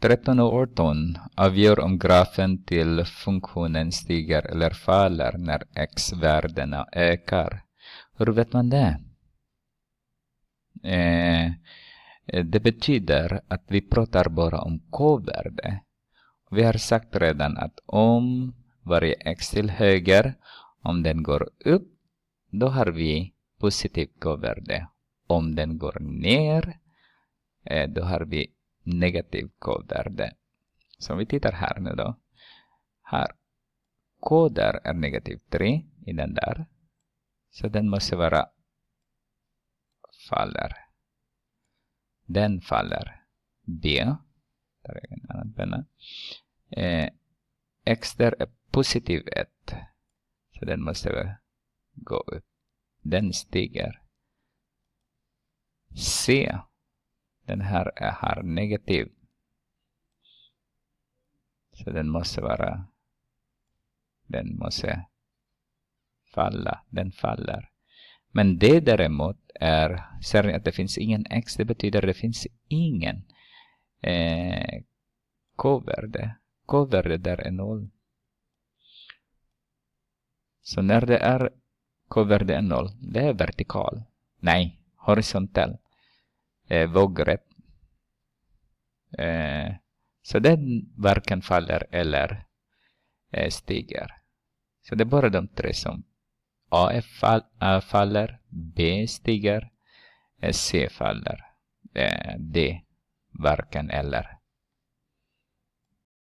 13 avgör om grafen till funktionen stiger eller faller när x-värdena ökar. Hur vet man det? Eh, det betyder att vi pratar bara om k-värde. Vi har sagt redan att om varje x till höger, om den går upp, då har vi positiv k-värde. Om den går ner, eh, då har vi negativ kodvärde. Så om vi tittar här nu då. Här. Koder är negativ 3 i den där. Så den måste vara faller. Den faller. B. Där är en annan penna. Eh, Exter är positiv 1. Så den måste gå upp. Den stiger. C den här är här negativ. Så den måste vara, den måste falla, den faller. Men det däremot är, ser ni att det finns ingen x, det betyder det finns ingen eh, k-värde. K-värde där är noll. Så när det är k-värde är noll, det är vertikal. Nej, horisontell eh, våggrepp. Eh, så den varken faller eller eh, stiger. Så det är bara de tre som A A faller, B stiger, eh, C faller, D varken eller.